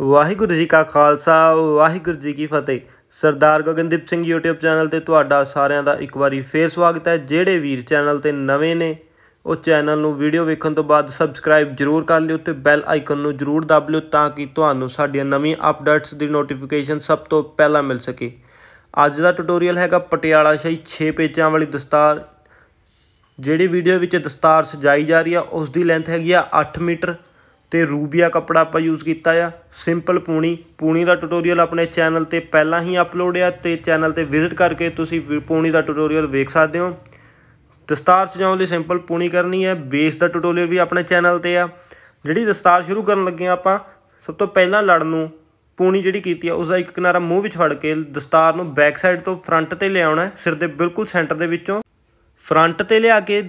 ਵਾਹਿਗੁਰੂ ਜੀ ਕਾ ਖਾਲਸਾ ਵਾਹਿਗੁਰੂ ਜੀ ਕੀ ਫਤਿਹ ਸਰਦਾਰ ਗਗਨਦੀਪ ਸਿੰਘ YouTube ਚੈਨਲ ਤੇ ਤੁਹਾਡਾ ਸਾਰਿਆਂ ਦਾ ਇੱਕ ਵਾਰੀ ਫੇਰ ਸਵਾਗਤ ਹੈ ਜਿਹੜੇ ਵੀਰ ਚੈਨਲ ਤੇ ਨਵੇਂ ਨੇ ਉਹ ਚੈਨਲ ਨੂੰ ਵੀਡੀਓ ਵੇਖਣ ਤੋਂ ਬਾਅਦ ਸਬਸਕ੍ਰਾਈਬ ਜਰੂਰ ਕਰ ਲਿਓ ਤੇ ਬੈਲ ਆਈਕਨ ਨੂੰ ਜਰੂਰ ਦਬ ਲਿਓ ਤਾਂ ਕਿ ਤੁਹਾਨੂੰ ਸਾਡੀਆਂ ਨਵੀਆਂ ਅਪਡੇਟਸ ਦੀ ਨੋਟੀਫਿਕੇਸ਼ਨ ਸਭ ਤੋਂ ਪਹਿਲਾਂ ਮਿਲ ਸਕੇ ਅੱਜ ਦਾ ਟਿਊਟੋਰੀਅਲ ਹੈਗਾ ਪਟਿਆਲਾ ਸ਼ਾਹੀ 6 ਪੇਚਾਂ ਵਾਲੀ ਦਸਤਾਰ ਜਿਹੜੀ ਵੀਡੀਓ ਵਿੱਚ ਦਸਤਾਰ ਸਜਾਈ ਜਾ ਰਹੀ ਆ ਉਸ ਦੀ ਲੈਂਥ ਹੈਗੀ ਆ 8 ਮੀਟਰ ਤੇ ਰੂਬੀਆ ਕਪੜਾ ਆਪਾਂ ਯੂਜ਼ ਕੀਤਾ ਆ ਸਿੰਪਲ ਪੂਣੀ ਪੂਣੀ ਦਾ ਟਿਊਟੋਰੀਅਲ ਆਪਣੇ ਚੈਨਲ ਤੇ ਪਹਿਲਾਂ ਹੀ ਅਪਲੋਡ ਆ ਤੇ ਚੈਨਲ ਤੇ ਵਿਜ਼ਿਟ ਕਰਕੇ ਤੁਸੀਂ ਪੂਣੀ ਦਾ ਟਿਊਟੋਰੀਅਲ ਵੇਖ ਸਕਦੇ ਹੋ ਦਸਤਾਰ ਸਜਾਉਣ ਲਈ ਸਿੰਪਲ ਪੂਣੀ ਕਰਨੀ ਹੈ ਬੇਸ ਦਾ ਟਿਊਟੋਰੀਅਲ ਵੀ ਆਪਣੇ ਚੈਨਲ ਤੇ ਆ ਜਿਹੜੀ ਦਸਤਾਰ ਸ਼ੁਰੂ ਕਰਨ ਲੱਗੇ ਆ ਆਪਾਂ ਸਭ ਤੋਂ ਪਹਿਲਾਂ ਲੜ ਨੂੰ ਪੂਣੀ ਜਿਹੜੀ ਕੀਤੀ ਆ ਉਸ ਦਾ ਇੱਕ ਕਿਨਾਰਾ ਮੂੰਹ ਵਿੱਚ ਫੜ ਕੇ ਦਸਤਾਰ ਨੂੰ ਬੈਕ ਸਾਈਡ ਤੋਂ ਫਰੰਟ ਤੇ ਲਿਆਉਣਾ ਸਿਰ ਦੇ ਬਿਲਕੁਲ ਸੈਂਟਰ ਦੇ ਵਿੱਚੋਂ ਫਰੰਟ ਤੇ ਲਿਆ ਕੇ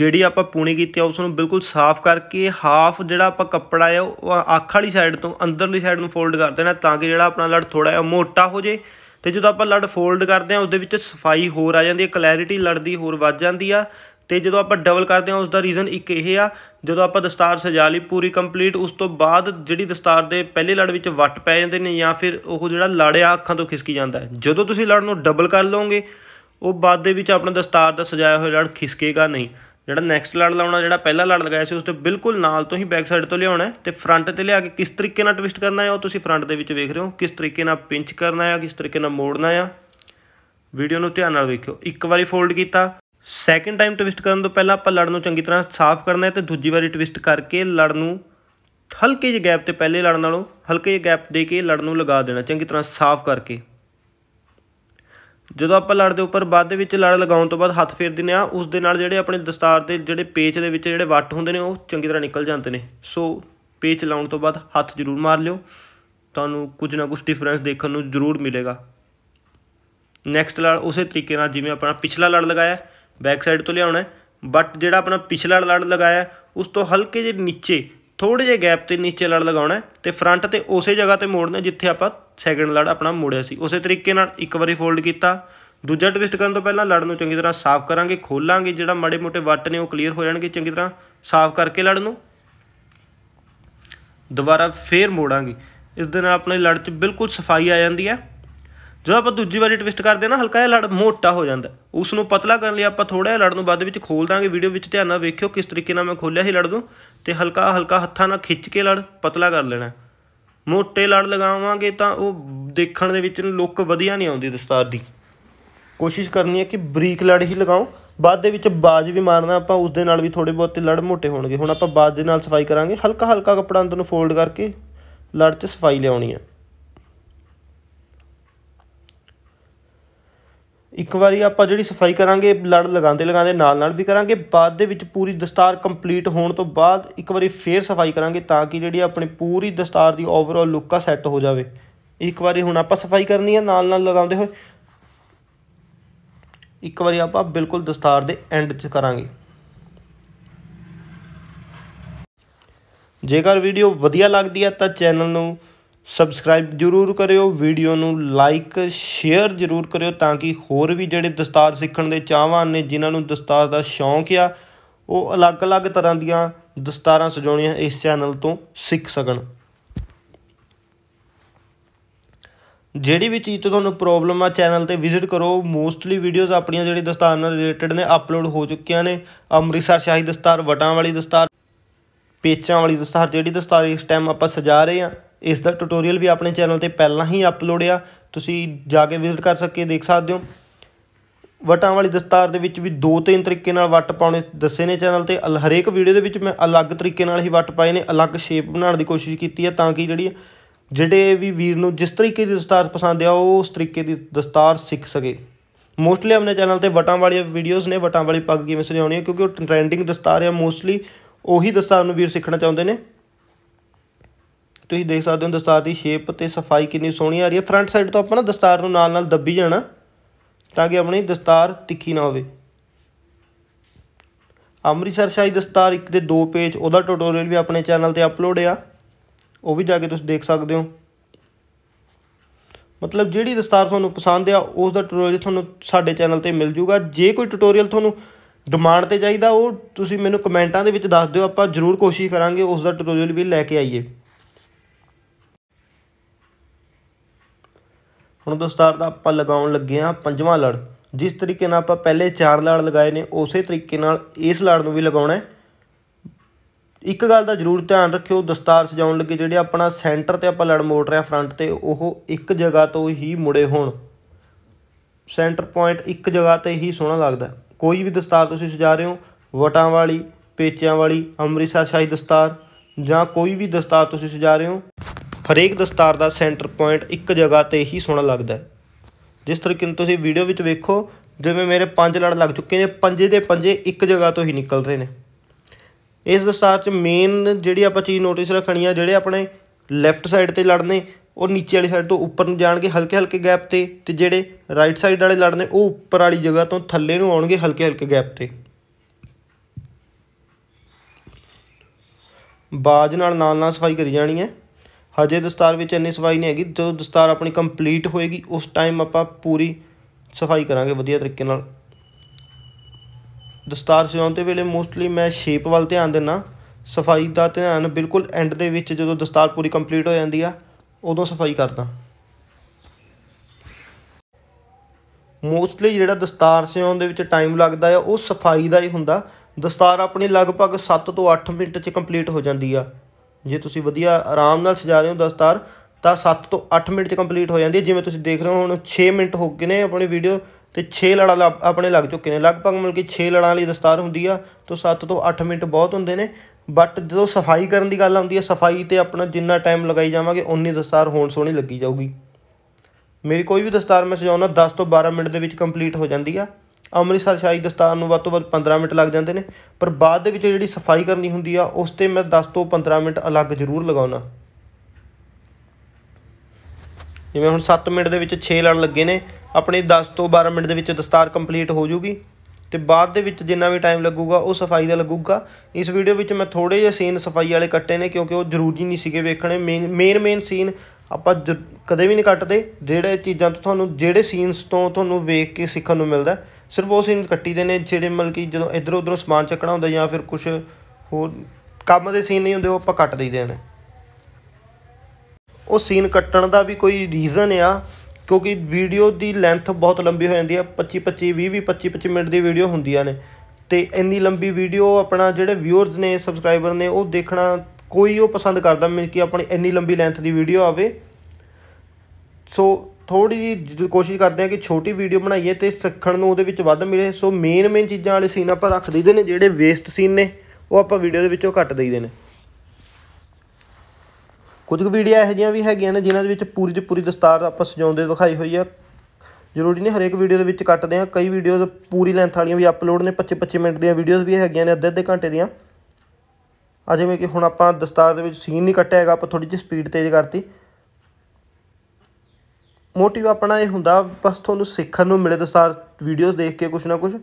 ਜਿਹੜੀ ਆਪਾਂ ਪੂਣੀ ਕੀਤੀ ਆ ਉਸ ਨੂੰ ਬਿਲਕੁਲ ਸਾਫ਼ ਕਰਕੇ ਹਾਫ ਜਿਹੜਾ ਆਪਾਂ ਕੱਪੜਾ ਆ ਉਹ ਅੱਖ ਵਾਲੀ ਸਾਈਡ ਤੋਂ ਅੰਦਰਲੀ ਸਾਈਡ ਨੂੰ ਫੋਲਡ ਕਰ ਦੇਣਾ ਤਾਂ ਕਿ ਜਿਹੜਾ ਆਪਣਾ ਲੜ ਥੋੜਾ ਜਿਹਾ ਮੋਟਾ ਹੋ ਜੇ ਤੇ ਜਦੋਂ ਆਪਾਂ ਲੜ ਫੋਲਡ ਕਰਦੇ ਆ ਉਸ ਦੇ ਵਿੱਚ ਸਫਾਈ ਹੋਰ ਆ ਜਾਂਦੀ ਹੈ ਕਲੈਰਿਟੀ ਲੜ ਦੀ ਹੋਰ ਵੱਧ ਜਾਂਦੀ ਆ ਤੇ ਜਦੋਂ ਆਪਾਂ ਡਬਲ ਕਰਦੇ ਆ ਉਸ ਦਾ ਰੀਜ਼ਨ ਇੱਕ ਇਹ ਆ ਜਦੋਂ ਆਪਾਂ ਦਸਤਾਰ ਸਜਾ ਲਈ ਪੂਰੀ ਕੰਪਲੀਟ ਉਸ ਤੋਂ ਬਾਅਦ ਜਿਹੜੀ ਦਸਤਾਰ ਦੇ ਪਹਿਲੇ ਲੜ ਵਿੱਚ ਵੱਟ ਪੈ ਜਾਂਦੇ ਨੇ ਜਾਂ ਫਿਰ ਉਹ ਜਿਹੜਾ ਲੜ ਆ ਅੱਖਾਂ ਤੋਂ ਖਿਸਕੀ ਜਾਂਦਾ ਜਦੋਂ ਤੁਸੀਂ ਲੜ ਨੂੰ ਡਬਲ ਕਰ ਲਓਗੇ ਉਹ ਬਾਅਦ ਦੇ ਵਿੱਚ ਆਪਣਾ ਦਸਤਾਰ ਦਾ ਸਜਾਇਆ ਹੋਇਆ ਲੜ ਖਿਸਕੇਗਾ ਨਹੀਂ ਜਿਹੜਾ ਨੈਕਸਟ ਲੜ ਲਾਉਣਾ ਜਿਹੜਾ ਪਹਿਲਾ ਲੜ ਲਗਾਇਆ ਸੀ ਉਸ ਤੋਂ ਬਿਲਕੁਲ ਨਾਲ ਤੋਂ ਹੀ ਬੈਕ ਸਾਈਡ ਤੋਂ ਲਿਆਉਣਾ ਹੈ ਤੇ ਫਰੰਟ ਤੇ ਲਿਆ ਕੇ ਕਿਸ ਤਰੀਕੇ ਨਾਲ ਟਵਿਸਟ ਕਰਨਾ ਹੈ ਉਹ ਤੁਸੀਂ ਫਰੰਟ ਦੇ ਵਿੱਚ ਵੇਖ ਰਹੇ ਹੋ ਕਿਸ ਤਰੀਕੇ ਨਾਲ ਪਿੰਚ ਕਰਨਾ ਹੈ ਕਿਸ ਤਰੀਕੇ ਨਾਲ ਮੋੜਨਾ ਹੈ ਵੀਡੀਓ ਨੂੰ ਧਿਆਨ ਨਾਲ ਵੇਖਿਓ ਇੱਕ ਵਾਰੀ ਫੋਲਡ ਕੀਤਾ ਸੈਕਿੰਡ ਟਾਈਮ ਟਵਿਸਟ ਕਰਨ ਤੋਂ ਪਹਿਲਾਂ ਆਪਾਂ ਲੜ ਨੂੰ ਚੰਗੀ ਤਰ੍ਹਾਂ ਸਾਫ਼ ਕਰਨਾ ਹੈ ਤੇ ਦੂਜੀ ਵਾਰੀ ਟਵਿਸਟ ਕਰਕੇ ਲੜ ਨੂੰ ਹਲਕੇ ਜਿਹੇ ਗੈਪ ਤੇ ਪਹਿਲੇ ਲੜ ਨਾਲੋਂ ਹਲਕੇ ਜਿਹੇ ਗੈਪ ਦੇ ਕੇ ਲੜ ਨੂੰ ਲਗਾ ਦੇਣਾ ਚੰਗੀ ਤਰ੍ਹਾਂ ਸਾਫ਼ ਕਰਕੇ ਜਦੋਂ ਆਪਾਂ ਲੜ ਦੇ ਉੱਪਰ ਵੱਧ ਵਿੱਚ ਲੜ ਲਗਾਉਣ ਤੋਂ ਬਾਅਦ ਹੱਥ ਫੇਰ ਦਿੰਨੇ ਆ ਉਸ ਦੇ ਨਾਲ ਜਿਹੜੇ ਆਪਣੇ ਦਸਤਾਰ ਦੇ ਜਿਹੜੇ ਪੇਚ ਦੇ ਵਿੱਚ ਜਿਹੜੇ ਵੱਟ ਹੁੰਦੇ ਨੇ ਉਹ ਚੰਗੀ ਤਰ੍ਹਾਂ ਨਿਕਲ ਜਾਂਦੇ ਨੇ ਸੋ ਪੇਚ ਲਾਉਣ ਤੋਂ ਬਾਅਦ ਹੱਥ ਜ਼ਰੂਰ ਮਾਰ ਲਿਓ ਤੁਹਾਨੂੰ ਕੁਝ ਨਾ ਕੁਝ ਡਿਫਰੈਂਸ ਦੇਖਣ ਨੂੰ ਜ਼ਰੂਰ ਮਿਲੇਗਾ ਨੈਕਸਟ ਲੜ ਉਸੇ ਤਰੀਕੇ ਨਾਲ ਜਿਵੇਂ ਆਪਣਾ ਪਿਛਲਾ ਲੜ ਲਗਾਇਆ ਬੈਕ ਸਾਈਡ ਤੋਂ ਲਿਆਉਣਾ ਬਟ ਜਿਹੜਾ ਆਪਣਾ ਪਿਛਲਾ ਲੜ ਲਗਾਇਆ ਉਸ ਤੋਂ ਹਲਕੇ ਜਿਹੇ ਨੀਚੇ ਥੋੜੇ ਜੇ ਗੈਪ ਤੇ ਨੀਚੇ ਲੜ ਲਗਾਉਣਾ ਤੇ ਫਰੰਟ ਤੇ ਉਸੇ ਜਗ੍ਹਾ ਤੇ ਮੋੜਨਾ ਜਿੱਥੇ ਆਪਾਂ ਸੈਕੰਡ ਲੜ ਆਪਣਾ ਮੋੜਿਆ ਸੀ ਉਸੇ ਤਰੀਕੇ ਨਾਲ ਇੱਕ ਵਾਰੀ ਫੋਲਡ ਕੀਤਾ ਦੂਜਾ ਟਵਿਸਟ ਕਰਨ ਤੋਂ ਪਹਿਲਾਂ ਲੜ ਨੂੰ ਚੰਗੀ ਤਰ੍ਹਾਂ ਸਾਫ਼ ਕਰਾਂਗੇ ਖੋਲਾਂਗੇ ਜਿਹੜਾ ਮਾੜੇ ਮੋਟੇ ਵੱਟ ਨੇ ਉਹ ਕਲੀਅਰ ਹੋ ਜਾਣਗੇ ਚੰਗੀ ਤਰ੍ਹਾਂ ਸਾਫ਼ ਕਰਕੇ ਲੜ ਨੂੰ ਦੁਬਾਰਾ ਫੇਰ ਮੋੜਾਂਗੇ ਇਸ ਦੇ ਨਾਲ ਆਪਣੇ ਲੜ 'ਚ ਬਿਲਕੁਲ ਸਫਾਈ ਆ ਜਾਂਦੀ ਹੈ ਜਦੋਂ ਆਪਾਂ ਦੂਜੀ ਵਾਰੀ ਟਵਿਸਟ ਕਰਦੇ ਨਾ ਹਲਕਾ ਜਿਹਾ ਲੜ ਮੋਟਾ ਹੋ ਜਾਂਦਾ ਉਸ ਨੂੰ ਪਤਲਾ ਕਰਨ ਲਈ ਆਪਾਂ ਥੋੜਾ ਜਿਹਾ ਲੜ ਨੂੰ ਬਾਅਦ ਵਿੱਚ ਖੋਲ ਦਾਂਗੇ ਵੀਡੀਓ ਵਿੱਚ ਧਿਆਨ ਨਾਲ ਵੇਖਿਓ ਕਿਸ ਤਰੀਕੇ ਨਾਲ ਮੈਂ ਖੋਲਿਆ ਸੀ ਲੜ ਨੂੰ ਤੇ ਹਲਕਾ ਹਲਕਾ ਹੱਥਾਂ ਨਾਲ ਖਿੱਚ ਕੇ ਲੜ ਪਤਲਾ ਕਰ ਲੈਣਾ ਮੋਟੇ ਲੜ ਲਗਾਵਾਂਗੇ ਤਾਂ ਉਹ ਦੇਖਣ ਦੇ ਵਿੱਚ ਲੁੱਕ ਵਧੀਆ ਨਹੀਂ ਆਉਂਦੀ ਦਸਤਾਰ ਦੀ ਕੋਸ਼ਿਸ਼ ਕਰਨੀ ਹੈ ਕਿ ਬਰੀਕ ਲੜ ਹੀ ਲਗਾਓ ਬਾਅਦ ਦੇ ਵਿੱਚ ਬਾਜ ਵੀ ਮਾਰਨਾ ਆਪਾਂ ਉਸ ਦੇ ਨਾਲ ਵੀ ਥੋੜੇ ਬਹੁਤੇ ਲੜ ਮੋਟੇ ਹੋਣਗੇ ਹੁਣ ਆਪਾਂ ਬਾਜ ਦੇ ਨਾਲ ਸਫਾਈ ਕਰਾਂਗੇ ਹਲਕਾ ਹਲਕਾ ਕੱਪੜਾ ਅੰਦਰ ਨੂੰ ਫੋਲਡ ਕਰਕੇ ਲੜ 'ਚ ਸਫਾਈ ਲਿਆਉਣੀ ਹੈ ਇੱਕ ਵਾਰੀ ਆਪਾਂ ਜਿਹੜੀ ਸਫਾਈ ਕਰਾਂਗੇ ਲੜ ਲਗਾਉਂਦੇ ਲਗਾਉਂਦੇ ਨਾਲ ਨਾਲ ਵੀ ਕਰਾਂਗੇ ਬਾਅਦ ਦੇ ਵਿੱਚ ਪੂਰੀ ਦਸਤਾਰ ਕੰਪਲੀਟ ਹੋਣ ਤੋਂ ਬਾਅਦ ਇੱਕ ਵਾਰੀ ਫੇਰ ਸਫਾਈ ਕਰਾਂਗੇ ਤਾਂ ਕਿ ਜਿਹੜੀ ਆਪਣੀ ਪੂਰੀ ਦਸਤਾਰ ਦੀ ਓਵਰਆਲ ਲੁੱਕ ਆ ਸੈੱਟ ਹੋ ਜਾਵੇ ਇੱਕ ਵਾਰੀ ਹੁਣ ਆਪਾਂ ਸਫਾਈ ਕਰਨੀ ਹੈ ਨਾਲ ਨਾਲ ਲਗਾਉਂਦੇ ਹੋਏ ਇੱਕ ਵਾਰੀ ਆਪਾਂ ਬਿਲਕੁਲ ਦਸਤਾਰ ਦੇ ਐਂਡ 'ਚ ਕਰਾਂਗੇ ਜੇਕਰ ਵੀਡੀਓ ਵਧੀਆ ਲੱਗਦੀ ਹੈ ਤਾਂ ਚੈਨਲ ਨੂੰ ਸਬਸਕ੍ਰਾਈਬ ਜ਼ਰੂਰ ਕਰਿਓ ਵੀਡੀਓ ਨੂੰ ਲਾਈਕ ਸ਼ੇਅਰ ਜ਼ਰੂਰ ਕਰਿਓ ਤਾਂ ਕਿ ਹੋਰ ਵੀ ਜਿਹੜੇ ਦਸਤਾਰ ਸਿੱਖਣ ਦੇ ਚਾਹਵਾਨ ਨੇ ਜਿਨ੍ਹਾਂ ਨੂੰ ਦਸਤਾਰ ਦਾ ਸ਼ੌਂਕ ਆ ਉਹ ਅਲੱਗ-ਅਲੱਗ ਤਰ੍ਹਾਂ ਦੀਆਂ ਦਸਤਾਰਾਂ ਸਜਾਉਣੀਆਂ ਇਸ ਚੈਨਲ ਤੋਂ ਸਿੱਖ ਸਕਣ ਜਿਹੜੀ ਵੀ ਚੀਜ਼ ਤੁਹਾਨੂੰ ਪ੍ਰੋਬਲਮ ਆ ਚੈਨਲ ਤੇ ਵਿਜ਼ਿਟ ਕਰੋ ਮੋਸਟਲੀ ਵੀਡੀਓਜ਼ ਆਪਣੀਆਂ ਜਿਹੜੀ ਦਸਤਾਰ ਨਾਲ ਰਿਲੇਟਡ ਨੇ ਅਪਲੋਡ ਹੋ ਚੁੱਕੀਆਂ ਨੇ ਅੰਮ੍ਰਿਤਸਰ ਸ਼ਾਹੀ ਦਸਤਾਰ ਵਟਾਂ ਵਾਲੀ ਦਸਤਾਰ ਪੇਚਾਂ ਵਾਲੀ ਦਸਤਾਰ ਜਿਹੜੀ ਦਸਤਾਰ ਇਸ ਟਾਈਮ ਆਪਾਂ ਸਜਾ ਰਹੇ ਆ ਇਸ ਦਾ ਟਿਊਟੋਰੀਅਲ ਵੀ ਆਪਣੇ ਚੈਨਲ ਤੇ ਪਹਿਲਾਂ ਹੀ ਅਪਲੋਡ ਆ ਤੁਸੀਂ ਜਾ ਕੇ ਵਿਜ਼ਿਟ ਕਰ ਸਕਦੇ ਦੇਖ ਸਕਦੇ ਹੋ ਵਟਾਂ ਵਾਲੀ ਦਸਤਾਰ ਦੇ ਵਿੱਚ ਵੀ ਦੋ ਤਿੰਨ ਤਰੀਕੇ ਨਾਲ ਵੱਟ ਪਾਉਣੇ ਦੱਸੇ ਨੇ ਚੈਨਲ ਤੇ ਹਰੇਕ ਵੀਡੀਓ ਦੇ ਵਿੱਚ ਮੈਂ ਅਲੱਗ ਤਰੀਕੇ ਨਾਲ ਹੀ ਵੱਟ ਪਾਏ ਨੇ ਅਲੱਗ ਸ਼ੇਪ ਬਣਾਉਣ ਦੀ ਕੋਸ਼ਿਸ਼ ਕੀਤੀ ਹੈ ਤਾਂ ਕਿ ਜਿਹੜੀ ਜਿਹੜੇ ਵੀ ਵੀਰ ਨੂੰ ਜਿਸ ਤਰੀਕੇ ਦੀ ਦਸਤਾਰ ਪਸੰਦ ਆ ਉਹ ਉਸ ਤਰੀਕੇ ਦੀ ਦਸਤਾਰ ਸਿੱਖ ਸਕੇ ਮੋਸਟਲੀ ਆਪਣੇ ਚੈਨਲ ਤੇ ਵਟਾਂ ਵਾਲੀਆਂ ਵੀਡੀਓਜ਼ ਨੇ ਵਟਾਂ ਵਾਲੀ ਪੱਗ ਕਿਵੇਂ ਸਜਾਉਣੀ ਹੈ ਕਿਉਂਕਿ ਉਹ ਟ੍ਰੈਂਡਿੰਗ ਦਸਤਾਰ ਆ ਮੋਸਟਲੀ ਉਹੀ ਦਸਤਾਰ ਨੂੰ ਵੀਰ ਸਿੱਖਣਾ ਚਾਹੁੰਦੇ ਨੇ ਤੁਸੀਂ ਦੇਖ ਸਕਦੇ ਹੋ ਦਸਤਾਰ ਦੀ ਸ਼ੇਪ ਤੇ ਸਫਾਈ ਕਿੰਨੀ ਸੋਹਣੀ ਆ ਰਹੀ ਹੈ ਫਰੰਟ ਸਾਈਡ ਤੋਂ ਆਪਾਂ ਨਾ ਦਸਤਾਰ ਨੂੰ ਨਾਲ ਨਾਲ ਦੱਬੀ ਜਾਣਾ ਤਾਂ ਕਿ ਆਪਣੀ ਦਸਤਾਰ ਤਿੱਖੀ ਨਾ ਹੋਵੇ ਅੰਮ੍ਰਿਤਸਰ ਸ਼ਾਹੀ ਦਸਤਾਰ ਇੱਕ ਦੇ ਦੋ ਪੇਜ ਉਹਦਾ ਟਿਊਟੋਰੀਅਲ ਵੀ ਆਪਣੇ ਚੈਨਲ ਤੇ ਅਪਲੋਡ ਆ ਉਹ ਵੀ ਜਾ ਕੇ ਤੁਸੀਂ ਦੇਖ ਸਕਦੇ ਹੋ ਮਤਲਬ ਜਿਹੜੀ ਦਸਤਾਰ ਤੁਹਾਨੂੰ ਪਸੰਦ ਆ ਉਸ ਦਾ ਟਿਊਟੋਰੀਅਲ ਤੁਹਾਨੂੰ ਸਾਡੇ ਚੈਨਲ ਤੇ ਮਿਲ ਜੂਗਾ ਜੇ ਕੋਈ ਟਿਊਟੋਰੀਅਲ ਤੁਹਾਨੂੰ ਡਿਮਾਂਡ ਤੇ ਚਾਹੀਦਾ ਉਹ ਤੁਸੀਂ ਮੈਨੂੰ ਕਮੈਂਟਾਂ ਦੇ ਵਿੱਚ ਦੱਸ ਦਿਓ ਆਪਾਂ ਜ਼ਰੂਰ ਕੋਸ਼ਿਸ਼ ਕਰਾਂਗੇ ਉਸ ਦਾ ਟਿਊਟੋਰੀਅਲ ਵੀ ਲੈ ਕੇ ਆਈਏ ਹੁਣ ਦਸਤਾਰ ਦਾ ਆਪਾਂ ਲਗਾਉਣ ਲੱਗੇ ਆ ਪੰਜਵਾਂ ਲੜ ਜਿਸ ਤਰੀਕੇ ਨਾਲ ਆਪਾਂ ਪਹਿਲੇ ਚਾਰ ਲੜ ਲਗਾਏ ਨੇ ਉਸੇ ਤਰੀਕੇ ਨਾਲ ਇਸ ਲੜ ਨੂੰ ਵੀ ਲਗਾਉਣਾ ਹੈ ਇੱਕ ਗੱਲ ਦਾ ਜ਼ਰੂਰ ਧਿਆਨ ਰੱਖਿਓ ਦਸਤਾਰ ਸਜਾਉਣ ਲੱਗੇ ਜਿਹੜੇ ਆਪਣਾ ਸੈਂਟਰ ਤੇ ਆਪਾਂ ਲੜ ਮੋੜ ਰਿਆ ਫਰੰਟ ਤੇ ਉਹ ਇੱਕ ਜਗ੍ਹਾ ਤੋਂ ਹੀ ਮੁੜੇ ਹੋਣ ਸੈਂਟਰ ਪੁਆਇੰਟ ਇੱਕ ਜਗ੍ਹਾ ਤੇ ਹੀ ਸੋਹਣਾ ਲੱਗਦਾ ਕੋਈ ਵੀ ਦਸਤਾਰ ਤੁਸੀਂ ਸਜਾ ਰਹੇ ਹੋ ਵਟਾਂ ਵਾਲੀ ਪੇਚਿਆਂ ਵਾਲੀ ਅੰਮ੍ਰਿਤਸਰ ਸ਼ਾਹੀ ਦਸਤਾਰ ਜਾਂ ਕੋਈ ਵੀ ਦਸਤਾਰ ਤੁਸੀਂ ਸਜਾ ਰਹੇ ਹੋ ਹਰੇਕ ਦਸਤਾਰ ਦਾ ਸੈਂਟਰ ਪੁਆਇੰਟ ਇੱਕ ਜਗ੍ਹਾ ਤੇ ਹੀ ਸੋਹਣਾ ਲੱਗਦਾ ਹੈ ਜਿਸ ਤਰੀਕੇ ਨਾਲ ਤੁਸੀਂ ਵੀਡੀਓ ਵਿੱਚ ਵੇਖੋ ਜਿਵੇਂ ਮੇਰੇ ਪੰਜ ਲੜ ਲੱਗ ਚੁੱਕੇ ਨੇ ਪੰਜੇ ਦੇ ਪੰਜੇ ਇੱਕ ਜਗ੍ਹਾ ਤੋਂ ਹੀ ਨਿਕਲ ਰਹੇ ਨੇ ਇਸ ਦਸਤਾਰ 'ਚ ਮੇਨ ਜਿਹੜੀ ਆਪਾਂ ਚੀਜ਼ ਨੋਟਿਸ ਰੱਖਣੀ ਆ ਜਿਹੜੇ ਆਪਣੇ ਲੈਫਟ ਸਾਈਡ ਤੇ ਲੜਨੇ ਉਹ ਨੀਚੇ ਵਾਲੀ ਸਾਈਡ ਤੋਂ ਉੱਪਰ ਨੂੰ ਜਾਣਗੇ ਹਲਕੇ ਹਲਕੇ ਗੈਪ ਤੇ ਤੇ ਜਿਹੜੇ ਰਾਈਟ ਸਾਈਡ ਵਾਲੇ ਲੜਨੇ ਉਹ ਉੱਪਰ ਵਾਲੀ ਜਗ੍ਹਾ ਤੋਂ ਥੱਲੇ ਨੂੰ ਆਉਣਗੇ ਹਲਕੇ ਹਲਕੇ ਗੈਪ ਤੇ ਬਾਜ ਨਾਲ ਨਾਲ ਨਾਲ ਸਫਾਈ ਕਰੀ ਜਾਣੀ ਹੈ ਹਜੇ ਦਸਤਾਰ ਵਿੱਚ ਇੰਨੀ ਸਫਾਈ ਨਹੀਂ ਹੈਗੀ ਜਦੋਂ ਦਸਤਾਰ ਆਪਣੀ ਕੰਪਲੀਟ ਹੋਏਗੀ ਉਸ ਟਾਈਮ ਆਪਾਂ ਪੂਰੀ ਸਫਾਈ ਕਰਾਂਗੇ ਵਧੀਆ ਤਰੀਕੇ ਨਾਲ ਦਸਤਾਰ ਸਿਉਣ ਦੇ ਵੇਲੇ ਮੋਸਟਲੀ ਮੈਂ ਸ਼ੇਪ ਵੱਲ ਧਿਆਨ ਦਿੰਨਾ ਸਫਾਈ ਦਾ ਧਿਆਨ ਬਿਲਕੁਲ ਐਂਡ ਦੇ ਵਿੱਚ ਜਦੋਂ ਦਸਤਾਰ ਪੂਰੀ ਕੰਪਲੀਟ ਹੋ ਜਾਂਦੀ ਆ ਉਦੋਂ ਸਫਾਈ ਕਰਦਾ ਮੋਸਟਲੀ ਜਿਹੜਾ ਦਸਤਾਰ ਸਿਉਣ ਦੇ ਵਿੱਚ ਟਾਈਮ ਲੱਗਦਾ ਆ ਉਹ ਸਫਾਈ ਦਾ ਹੀ ਹੁੰਦਾ ਦਸਤਾਰ ਆਪਣੀ ਲਗਭਗ 7 ਤੋਂ 8 ਮਿੰਟ 'ਚ ਕੰਪਲੀਟ ਹੋ ਜਾਂਦੀ ਆ ਜੇ ਤੁਸੀਂ ਵਧੀਆ ਆਰਾਮ ਨਾਲ ਸਜਾ ਰਹੇ ਹੋ ਦਸਤਾਰ ਤਾਂ 7 ਤੋਂ 8 ਮਿੰਟ 'ਚ ਕੰਪਲੀਟ ਹੋ ਜਾਂਦੀ ਹੈ ਜਿਵੇਂ ਤੁਸੀਂ ਦੇਖ ਰਹੇ ਹੋ ਹੁਣ 6 ਮਿੰਟ ਹੋ ਗਏ ਨੇ ਆਪਣੀ ਵੀਡੀਓ ਤੇ 6 ਲੜਾ ਆਪਣੇ ਲੱਗ ਚੁੱਕੇ ਨੇ ਲਗਭਗ ਮਿਲ ਕੇ 6 ਲੜਾਂ ਲਈ ਦਸਤਾਰ ਹੁੰਦੀ ਆ ਤੋਂ 7 ਤੋਂ 8 ਮਿੰਟ ਬਹੁਤ ਹੁੰਦੇ ਨੇ ਬਟ ਜਦੋਂ ਸਫਾਈ ਕਰਨ ਦੀ ਗੱਲ ਆਉਂਦੀ ਹੈ ਸਫਾਈ ਤੇ ਆਪਣਾ ਜਿੰਨਾ ਟਾਈਮ ਲਗਾਈ ਜਾਵਾਂਗੇ ਉਨੀ ਦਸਤਾਰ ਹੋਣ ਸੋਹਣੀ ਲੱਗੀ ਜਾਊਗੀ ਮੇਰੀ ਕੋਈ ਵੀ ਦਸਤਾਰ ਮੈਂ ਸਜਾਉਣਾ 10 ਤੋਂ 12 ਮਿੰਟ ਦੇ ਵਿੱਚ ਕੰਪਲੀਟ ਹੋ ਜਾਂਦੀ ਆ ਅੰਮ੍ਰਿਤਸਰ ਸ਼ਾਹੀ ਦਸਤਾਰ ਨੂੰ ਵੱਧ ਤੋਂ ਵੱਧ 15 ਮਿੰਟ ਲੱਗ ਜਾਂਦੇ ਨੇ ਪਰ ਬਾਅਦ ਦੇ ਵਿੱਚ ਜਿਹੜੀ ਸਫਾਈ ਕਰਨੀ ਹੁੰਦੀ ਆ ਉਸ ਤੇ ਮੈਂ 10 ਤੋਂ 15 ਮਿੰਟ ਅਲੱਗ ਜ਼ਰੂਰ ਲਗਾਉਣਾ ਜਿਵੇਂ ਹੁਣ 7 ਮਿੰਟ ਦੇ ਵਿੱਚ 6 ਲੜ ਲੱਗੇ ਨੇ ਆਪਣੀ 10 ਤੋਂ 12 ਮਿੰਟ ਦੇ ਵਿੱਚ ਦਸਤਾਰ ਕੰਪਲੀਟ ਹੋ ਜੂਗੀ ਤੇ ਬਾਅਦ ਦੇ ਵਿੱਚ ਜਿੰਨਾ ਵੀ ਟਾਈਮ ਲੱਗੂਗਾ ਉਹ ਸਫਾਈ ਦਾ ਲੱਗੂਗਾ ਇਸ ਵੀਡੀਓ ਵਿੱਚ ਮੈਂ ਥੋੜੇ ਜਿਹੇ ਸੀਨ ਸਫਾਈ ਵਾਲੇ ਕੱਟੇ ਨੇ ਕਿਉਂਕਿ ਉਹ ਜ਼ਰੂਰੀ ਨਹੀਂ ਸੀਗੇ ਵੇਖਣੇ ਮੇਨ ਮੇਨ ਸੀਨ ਆਪਾਂ ਕਦੇ ਵੀ ਨਹੀਂ ਕੱਟਦੇ ਜਿਹੜੇ ਚੀਜ਼ਾਂ ਤੋਂ ਤੁਹਾਨੂੰ ਜਿਹੜੇ ਸੀਨਸ ਤੋਂ ਤੁਹਾਨੂੰ ਵੇਖ ਕੇ ਸਿੱਖਣ ਨੂੰ ਮਿਲਦਾ ਸਿਰਫ ਉਹ ਸੀਨਸ ਦੇ ਨੇ ਜਿਹੜੇ ਮਤਲਬ ਕਿ ਜਦੋਂ ਇਧਰ ਉਧਰੋਂ ਸਮਾਨ ਚੱਕਣਾ ਹੁੰਦਾ ਜਾਂ ਫਿਰ ਕੁਝ ਹੋਰ ਕੰਮ ਦੇ ਸੀਨ ਨਹੀਂ ਹੁੰਦੇ ਉਹ ਆਪਾਂ ਕੱਟ ਦਈਦੇ ਨੇ ਉਹ ਸੀਨ ਕੱਟਣ ਦਾ ਵੀ ਕੋਈ ਰੀਜ਼ਨ ਆ ਕਿਉਂਕਿ ਵੀਡੀਓ ਦੀ ਲੈਂਥ ਬਹੁਤ ਲੰਬੀ ਹੋ ਜਾਂਦੀ ਹੈ 25 25 20 20 25 25 ਮਿੰਟ ਦੀ ਵੀਡੀਓ ਹੁੰਦੀਆਂ ਨੇ ਤੇ ਇੰਨੀ ਲੰਬੀ ਵੀਡੀਓ ਆਪਣਾ ਜਿਹੜੇ ਵਿਊਅਰਸ ਨੇ ਸਬਸਕ੍ਰਾਈਬਰ ਨੇ ਉਹ ਦੇਖਣਾ ਕੋਈ ਉਹ ਪਸੰਦ ਕਰਦਾ ਮੈਂ ਕਿ ਆਪਣੀ ਇੰਨੀ ਲੰਬੀ ਲੈਂਥ ਦੀ ਵੀਡੀਓ ਆਵੇ ਸੋ ਥੋੜੀ ਜੀ ਕੋਸ਼ਿਸ਼ ਕਰਦੇ ਆ ਕਿ ਛੋਟੀ ਵੀਡੀਓ ਬਣਾਈਏ ਤੇ ਸਿੱਖਣ ਨੂੰ ਉਹਦੇ ਵਿੱਚ ਵੱਧ ਮਿਲੇ ਸੋ ਮੇਨ ਮੇਨ ਚੀਜ਼ਾਂ ਵਾਲੇ ਸੀਨ ਆਪਾਂ ਰੱਖ ਦਈਦੇ ਨੇ ਜਿਹੜੇ ਵੇਸਟ ਸੀਨ ਨੇ ਉਹ ਆਪਾਂ ਵੀਡੀਓ ਦੇ ਵਿੱਚੋਂ ਕੱਟ ਦਈਦੇ ਨੇ ਕੁਝ ਕੁ ਵੀਡੀਓ ਇਹੋ ਜਿਹੀਆਂ ਵੀ ਹੈਗੀਆਂ ਨੇ ਜਿਨ੍ਹਾਂ ਦੇ ਵਿੱਚ ਪੂਰੀ ਦੀ ਪੂਰੀ ਦਸਤਾਰ ਆਪਾਂ ਸਜਾਉਂਦੇ ਵਿਖਾਈ ਹੋਈ ਆ ਜ਼ਰੂਰੀ ਨਹੀਂ ਹਰੇਕ ਵੀਡੀਓ ਦੇ ਵਿੱਚ ਕੱਟਦੇ ਆ ਕਈ ਵੀਡੀਓਜ਼ ਪੂਰੀ ਲੈਂਥ ਵਾਲੀਆਂ ਵੀ ਅਪਲੋਡ ਨੇ 25 25 ਮਿੰਟ ਦੀਆਂ ਵੀਡੀਓਜ਼ ਵੀ ਹੈਗੀਆਂ ਨੇ ਅੱਧੇ ਅੱਧੇ ਘੰਟੇ ਦੀਆਂ ਆ ਜਿਵੇਂ ਕਿ ਹੁਣ ਆਪਾਂ ਦਸਤਾਰ ਦੇ ਵਿੱਚ ਸੀਨ ਨਹੀਂ ਕੱਟਿਆ ਹੈਗਾ ਆਪਾਂ ਥੋੜੀ ਜਿਹੀ ਸਪੀਡ ਤੇਜ਼ ਕਰਤੀ ਮੋਟਿਵ ਆਪਣਾ ਇਹ ਹੁੰਦਾ ਬਸ ਤੁਹਾਨੂੰ ਸਿੱਖਣ ਨੂੰ ਮਿਲੇ ਦਸਤਾਰ ਵੀਡੀਓਜ਼ ਦੇਖ ਕੇ ਕੁਝ ਨਾ ਕੁਝ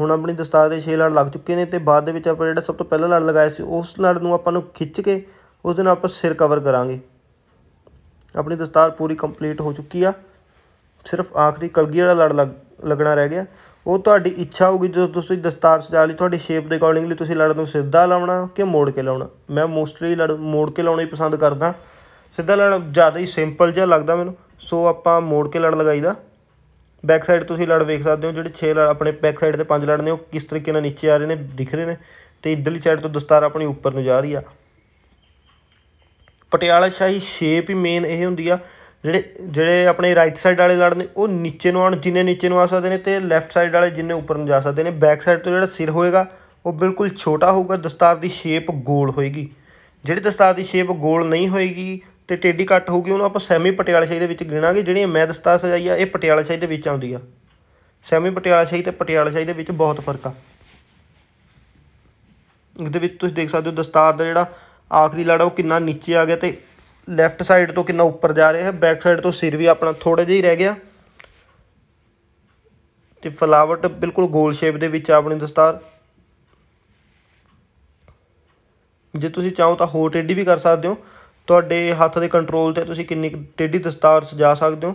ਹੁਣ ਆਪਣੀ ਦਸਤਾਰ ਦੇ 6 ਲੜ ਲੱਗ ਚੁੱਕੇ ਨੇ ਤੇ ਬਾਅਦ ਦੇ ਵਿੱਚ ਆਪਾਂ ਜਿਹੜਾ ਸਭ ਤੋਂ ਪਹਿਲਾਂ ਲੜ ਲਗਾਇਆ ਸੀ ਉਸ ਲੜ ਨੂੰ ਆਪਾਂ ਨੂੰ ਖਿੱਚ ਕੇ ਉਸ ਦਿਨ ਨਾਲ ਆਪਾਂ ਸਿਰ ਕਵਰ ਕਰਾਂਗੇ ਆਪਣੀ ਦਸਤਾਰ ਪੂਰੀ ਕੰਪਲੀਟ ਹੋ ਚੁੱਕੀ ਆ ਸਿਰਫ ਆਖਰੀ ਕਲਗੀ ਵਾਲਾ ਲੜ ਲੱਗਣਾ ਰਹਿ ਗਿਆ ਉਹ ਤੁਹਾਡੀ ਇੱਛਾ ਹੋਊਗੀ ਜਦੋਂ ਤੁਸੀਂ ਦਸਤਾਰ ਸਜਾ ਲਈ ਤੁਹਾਡੀ ਸ਼ੇਪ ਦੇ ਅਕੋਰਡਿੰਗਲੀ ਤੁਸੀਂ ਲੜ ਨੂੰ ਸਿੱਧਾ ਲਾਉਣਾ ਕਿ ਮੋੜ ਕੇ ਲਾਉਣਾ ਮੈਂ ਮੋਸਟਲੀ ਲੜ ਮੋੜ ਕੇ ਲਾਉਣਾ ਹੀ ਪਸੰਦ ਕਰਦਾ ਸਿੱਧਾ ਲੜ ਜ਼ਿਆਦਾ ਹੀ ਸਿੰਪਲ ਜਿਹਾ ਲੱਗਦਾ ਮੈਨੂੰ ਸੋ ਆਪਾਂ ਮੋੜ ਕੇ ਲੜ ਲਗਾਈਦਾ ਬੈਕ ਸਾਈਡ ਤੁਸੀਂ ਲੜ ਵੇਖ ਸਕਦੇ ਹੋ ਜਿਹੜੇ 6 ਲੜ ਆਪਣੇ ਬੈਕ ਸਾਈਡ ਤੇ 5 ਲੜ ਨੇ ਉਹ ਕਿਸ ਤਰੀਕੇ ਨਾਲ ਨੀਚੇ ਆ ਰਹੇ ਨੇ ਦਿਖ ਰਹੇ ਨੇ ਤੇ ਇਧਰਲੀ ਸਾਈਡ ਤੋਂ ਦਸਤਾਰ ਆਪਣੀ ਉੱਪਰ ਨੂੰ ਜਾ ਰਹੀ ਆ ਪਟਿਆਲਾ ਸ਼ਾਹੀ ਸ਼ੇਪ ਹੀ ਮੇਨ ਇਹ ਹੁੰਦੀ ਆ ਜਿਹੜੇ ਜਿਹੜੇ ਆਪਣੇ ਰਾਈਟ ਸਾਈਡ ਵਾਲੇ ਲੜਨੇ ਉਹ ਨੀਚੇ ਨੂੰ ਆਉਣ ਜਿੰਨੇ ਨੀਚੇ ਨੂੰ ਆ ਸਕਦੇ ਨੇ ਤੇ ਲੈਫਟ ਸਾਈਡ ਵਾਲੇ ਜਿੰਨੇ ਉੱਪਰ ਨੂੰ ਜਾ ਸਕਦੇ ਨੇ ਬੈਕ ਸਾਈਡ ਤੋਂ ਜਿਹੜਾ ਸਿਰ ਹੋਏਗਾ ਉਹ ਬਿਲਕੁਲ ਛੋਟਾ ਹੋਊਗਾ ਦਸਤਾਰ ਦੀ ਸ਼ੇਪ ਗੋਲ ਹੋਏਗੀ ਜਿਹੜੀ ਦਸਤਾਰ ਦੀ ਸ਼ੇਪ ਗੋਲ ਨਹੀਂ ਹੋਏਗੀ ਤੇ ਟੇਢੀ ਕੱਟ ਹੋਊਗੀ ਉਹਨੂੰ ਆਪਾਂ ਸੈਮੀ ਪਟਿਆਲਾ ਸ਼ਾਹੀ ਦੇ ਵਿੱਚ ਗਿਣਾਂਗੇ ਜਿਹੜੀ ਮੈਂ ਦਸਤਾਰ ਸਜਾਈ ਆ ਇਹ ਪਟਿਆਲਾ ਸ਼ਾਹੀ ਦੇ ਵਿੱਚ ਆਉਂਦੀ ਆ ਸੈਮੀ ਪਟਿਆਲਾ ਸ਼ਾਹੀ ਤੇ ਪਟਿਆਲਾ ਸ਼ਾਹੀ ਦੇ ਵਿੱਚ ਬਹੁਤ ਫਰਕ ਆ ਇਹਦੇ ਵਿੱਚ ਤੁਸੀਂ ਦੇਖ ਸਕਦੇ ਹੋ ਦਸਤਾਰ ਦਾ ਜਿਹੜਾ ਆਖਰੀ ਲੜਾ ਉਹ ਕਿੰਨਾ ਨੀਚੇ ਆ ਗਿਆ ਤੇ ਲੈਫਟ ਸਾਈਡ ਤੋਂ ਕਿੰਨਾ ਉੱਪਰ ਜਾ ਰਿਹਾ ਹੈ ਬੈਕ ਸਾਈਡ ਤੋਂ ਸਿਰ ਵੀ ਆਪਣਾ ਥੋੜਾ ਜਿਹਾ ਹੀ ਰਹਿ ਗਿਆ ਤੇ ਫਲਾਵਟ ਬਿਲਕੁਲ ਗੋਲ ਸ਼ੇਪ ਦੇ ਵਿੱਚ ਆਪਣੀ ਦਸਤਾਰ ਜੇ ਤੁਸੀਂ ਚਾਹੋ ਤਾਂ ਹੋਰ ਟੇਡੀ ਵੀ ਕਰ ਸਕਦੇ ਹੋ ਤੁਹਾਡੇ ਹੱਥ ਦੇ ਕੰਟਰੋਲ ਤੇ ਤੁਸੀਂ ਕਿੰਨੀ ਟੇਡੀ ਦਸਤਾਰ ਸਜਾ ਸਕਦੇ ਹੋ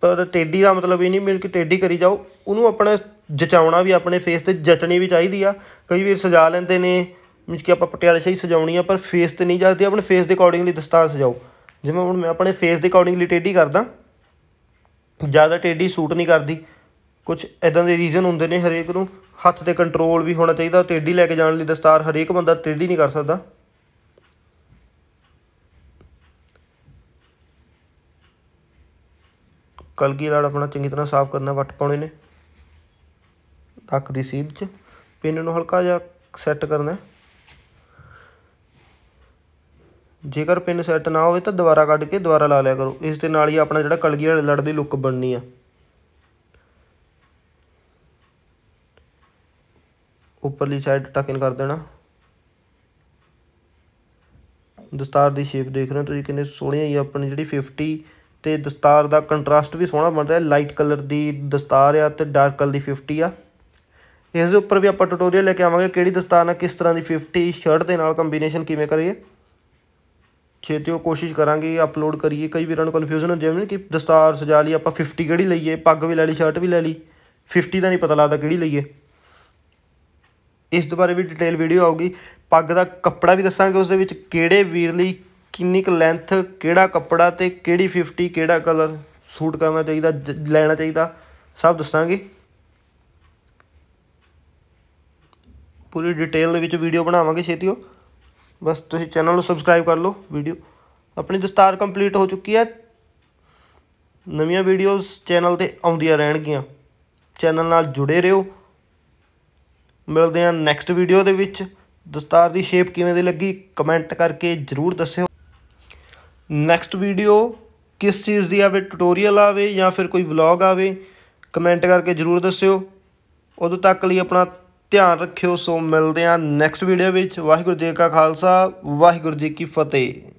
ਪਰ ਟੇਡੀ ਦਾ ਮਤਲਬ ਇਹ ਨਹੀਂ ਮਿਲ ਕੇ ਟੇਡੀ ਕਰੀ ਜਾਓ ਉਹਨੂੰ ਆਪਣਾ ਜਚਾਉਣਾ ਵੀ ਆਪਣੇ ਫੇਸ ਤੇ ਜਚਣੀ ਵੀ ਚਾਹੀਦੀ ਆ ਕਈ ਵੀਰ ਸਜਾ ਲੈਂਦੇ ਨੇ ਮੀਨਸ ਕਿ ਆਪਾਂ ਪਟਿਆਲੇ ਸਹੀ ਸਜਾਉਣੀ ਆ ਪਰ ਫੇਸ ਤੇ ਨਹੀਂ ਜਾਂਦੀ ਆਪਣੇ ਫੇਸ ਦੇ ਅਕੋਰਡਿੰਗਲੀ ਦਸਤਾਰ ਸਜਾਓ ਜਿਵੇਂ ਹੁਣ ਮੈਂ ਆਪਣੇ ਫੇਸ ਦੇ ਅਕੋਰਡਿੰਗਲੀ ਟੇਢੀ ਕਰਦਾ ਜ਼ਿਆਦਾ ਟੇਢੀ ਸੂਟ ਨਹੀਂ ਕਰਦੀ ਕੁਝ ਇਦਾਂ ਦੇ ਰੀਜ਼ਨ ਹੁੰਦੇ ਨੇ ਹਰੇਕ ਨੂੰ ਹੱਥ ਤੇ ਕੰਟਰੋਲ ਵੀ ਹੋਣਾ ਚਾਹੀਦਾ ਟੇਢੀ ਲੈ ਕੇ ਜਾਣ ਲਈ ਦਸਤਾਰ ਹਰੇਕ ਬੰਦਾ ਟੇਢੀ ਨਹੀਂ ਕਰ ਸਕਦਾ ਕਲਗੀ ਲੜ ਆਪਣਾ ਚੰਗੀ ਤਰ੍ਹਾਂ ਸਾਫ਼ ਕਰਨਾ ਵੱਟ ਪਾਉਣੇ ਨੇ ਤੱਕ ਦੀ ਸੀਬ 'ਚ ਪਿੰਨ ਨੂੰ ਹਲਕਾ ਜਿਹਾ ਸੈੱਟ ਕਰਨਾ ਜੇਕਰ ਪਿੰਨ ਸੈੱਟ ਨਾ ਹੋਵੇ ਤਾਂ ਦੁਬਾਰਾ ਕੱਢ ਕੇ ਦੁਬਾਰਾ ਲਾ ਲਿਆ ਕਰੋ ਇਸ ਦੇ ਨਾਲ ਹੀ ਆਪਣਾ ਜਿਹੜਾ ਕਲਗੀ ਵਾਲੇ ਲੜ ਦੀ ਲੁੱਕ ਬਣਨੀ ਆ ਉੱਪਰਲੀ ਸਾਈਡ ਟਕ ਇਨ ਕਰ ਦੇਣਾ ਦਸਤਾਰ ਦੀ ਸ਼ੇਪ ਦੇਖ ਰਹੇ ਹੋ ਤੁਸੀਂ ਕਿੰਨੇ ਸੋਹਣੀ ਆਈ ਆਪਣੀ ਜਿਹੜੀ 50 ਤੇ ਦਸਤਾਰ ਦਾ ਕੰਟਰਾਸਟ ਵੀ ਸੋਹਣਾ ਬਣ ਰਿਹਾ ਲਾਈਟ ਕਲਰ ਦੀ ਦਸਤਾਰ ਆ ਤੇ ਡਾਰਕ ਕਲਰ ਦੀ 50 ਆ ਇਸ ਦੇ ਉੱਪਰ ਵੀ ਆਪਾਂ ਟਿਊਟੋਰੀਅਲ ਲੈ ਕੇ ਆਵਾਂਗੇ ਕਿਹੜੀ ਦਸਤਾਰ ਨਾਲ ਕਿਸ ਤਰ੍ਹਾਂ ਦੀ 50 ਸ਼ਰਟ ਦੇ ਨਾਲ ਕੰਬੀਨੇਸ਼ਨ ਕਿਵੇਂ ਕਰੀਏ ਛੇਤੀ ਉਹ ਕੋਸ਼ਿਸ਼ ਕਰਾਂਗੇ ਅਪਲੋਡ ਕਰੀਏ ਕਈ ਵੀਰਾਂ ਨੂੰ ਕਨਫਿਊਜ਼ਨ ਹੁੰਦੀ ਹੈ ਕਿ ਦਸਤਾਰ ਸਜਾ ਲਈ ਆਪਾਂ 50 ਕਿਹੜੀ ਲਈਏ ਪੱਗ ਵੀ ਲੈ ਲਈ ਸ਼ਰਟ ਵੀ ਲੈ ਲਈ 50 ਦਾ ਨਹੀਂ ਪਤਾ ਲੱਗਦਾ ਕਿਹੜੀ ਲਈਏ ਇਸ ਦੇ ਬਾਰੇ ਵੀ ਡਿਟੇਲ ਵੀਡੀਓ ਆਊਗੀ ਪੱਗ ਦਾ ਕੱਪੜਾ ਵੀ ਦੱਸਾਂਗੇ ਉਸ ਦੇ ਵਿੱਚ ਕਿਹੜੇ ਵੀਰ ਲਈ ਕਿੰਨੀ ਕੁ ਲੈਂਥ ਕਿਹੜਾ ਕੱਪੜਾ ਤੇ ਕਿਹੜੀ 50 ਕਿਹੜਾ ਕਲਰ ਸੂਟ ਕਰਨਾ ਚਾਹੀਦਾ ਲੈਣਾ ਚਾਹੀਦਾ ਸਭ ਦੱਸਾਂਗੇ ਪੂਰੀ ਡਿਟੇਲ ਦੇ ਵਿੱਚ ਵੀਡੀਓ ਬਣਾਵਾਂਗੇ ਛੇਤੀ ਉਹ ਬਸ ਤੁਸੀਂ ਚੈਨਲ ਨੂੰ ਸਬਸਕ੍ਰਾਈਬ ਕਰ ਲਓ ਵੀਡੀਓ ਆਪਣੀ ਦਸਤਾਰ ਕੰਪਲੀਟ ਹੋ ਚੁੱਕੀ ਹੈ ਨਵੀਆਂ ਵੀਡੀਓਜ਼ ਚੈਨਲ ਤੇ ਆਉਂਦੀਆਂ ਰਹਿਣਗੀਆਂ ਚੈਨਲ ਨਾਲ ਜੁੜੇ ਰਹੋ ਮਿਲਦੇ ਹਾਂ ਨੈਕਸਟ ਵੀਡੀਓ ਦੇ ਵਿੱਚ ਦਸਤਾਰ ਦੀ ਸ਼ੇਪ ਕਿਵੇਂ ਦੀ ਲੱਗੀ ਕਮੈਂਟ ਕਰਕੇ ਜ਼ਰੂਰ ਦੱਸਿਓ ਨੈਕਸਟ ਵੀਡੀਓ ਕਿਸ ਚੀਜ਼ ਦੀ ਆਵੇ ਟਿਊਟੋਰੀਅਲ ਆਵੇ ਜਾਂ ਫਿਰ ਕੋਈ ਵਲੌਗ ਆਵੇ ਕਮੈਂਟ ਕਰਕੇ ਜ਼ਰੂਰ ਦੱਸਿਓ ਉਦੋਂ ਤੱਕ ਲਈ ਆਪਣਾ ਧਿਆਨ ਰੱਖਿਓ ਸੋ ਮਿਲਦੇ ਆ ਨੈਕਸਟ ਵੀਡੀਓ ਵਿੱਚ ਵਾਹਿਗੁਰੂ ਜੀ ਕਾ ਖਾਲਸਾ ਵਾਹਿਗੁਰੂ ਜੀ ਕੀ ਫਤਿਹ